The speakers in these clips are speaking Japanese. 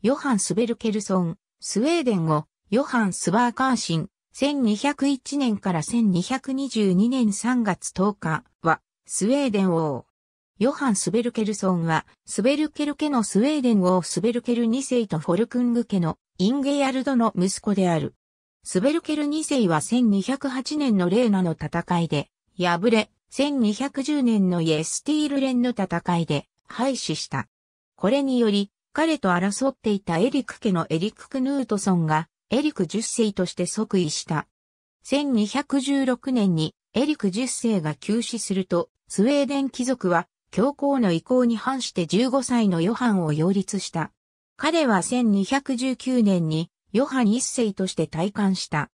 ヨハンス・ベルケルソン、スウェーデンを、ヨハンス・バーカーシン、1201年から1222年3月10日は、スウェーデン王。ヨハン・スベルケルソンは、スベルケル家のスウェーデン王スベルケル2世とフォルクング家のインゲヤルドの息子である。スベルケル2世は1208年のレーナの戦いで、敗れ、1210年のイエスティール連の戦いで、廃止した。これにより、彼と争っていたエリク家のエリク・クヌートソンが、エリク10世として即位した。1216年にエリク10世が急死すると、スウェーデン貴族は教皇の意向に反して15歳のヨハンを擁立した。彼は1219年にヨハン1世として退官した。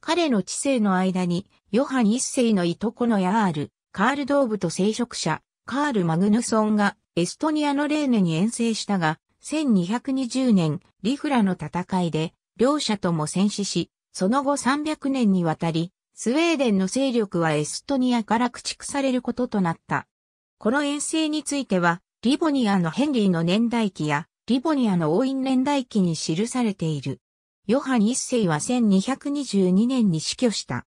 彼の知性の間に、ヨハン1世のいとこのヤール、カール・ドーブと聖職者、カール・マグヌソンがエストニアのレーネに遠征したが、1220年、リフラの戦いで、両者とも戦死し、その後300年にわたり、スウェーデンの勢力はエストニアから駆逐されることとなった。この遠征については、リボニアのヘンリーの年代記や、リボニアの王院年代記に記されている。ヨハン一世は1222年に死去した。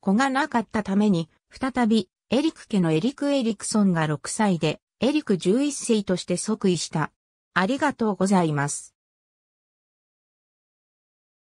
子がなかったために、再び、エリク家のエリク・エリクソンが6歳で、エリク11世として即位した。ありがとうございます。